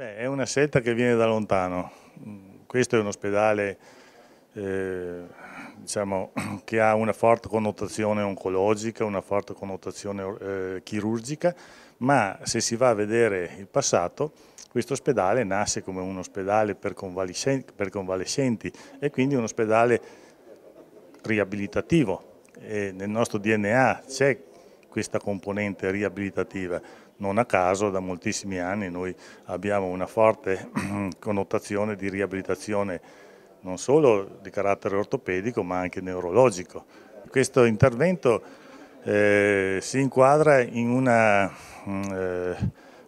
Beh, è una scelta che viene da lontano. Questo è un ospedale eh, diciamo, che ha una forte connotazione oncologica, una forte connotazione eh, chirurgica, ma se si va a vedere il passato, questo ospedale nasce come un ospedale per, convalescenti, per convalescenti e quindi un ospedale riabilitativo. E nel nostro DNA c'è questa componente riabilitativa. Non a caso da moltissimi anni noi abbiamo una forte connotazione di riabilitazione non solo di carattere ortopedico ma anche neurologico. Questo intervento eh, si inquadra in una mm, eh,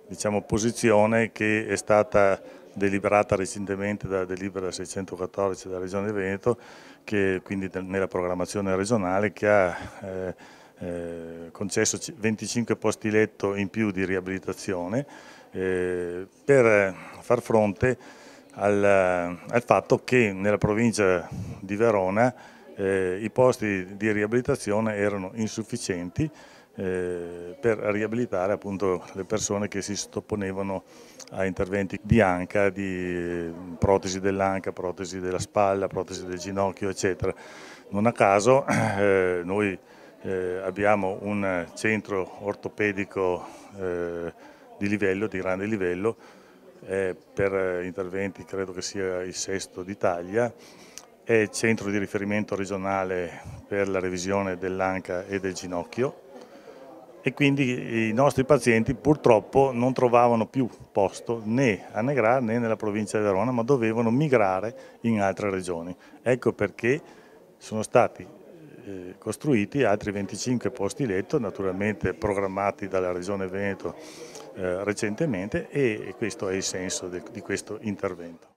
diciamo, posizione che è stata deliberata recentemente dalla delibera 614 della Regione Veneto, che quindi nella programmazione regionale che ha eh, eh, concesso 25 posti letto in più di riabilitazione eh, per far fronte al, al, fatto che nella provincia di Verona eh, i posti di riabilitazione erano insufficienti eh, per riabilitare appunto le persone che si sottoponevano a interventi di anca, di protesi dell'anca, protesi della spalla, protesi del ginocchio eccetera. Non a caso noi eh, abbiamo un centro ortopedico eh, di livello, di grande livello, eh, per interventi credo che sia il sesto d'Italia, è centro di riferimento regionale per la revisione dell'anca e del ginocchio e quindi i nostri pazienti purtroppo non trovavano più posto né a Negra né nella provincia di Verona ma dovevano migrare in altre regioni. Ecco perché sono stati eh, costruiti, altri 25 posti letto, naturalmente programmati dalla Regione Veneto eh, recentemente e questo è il senso di questo intervento.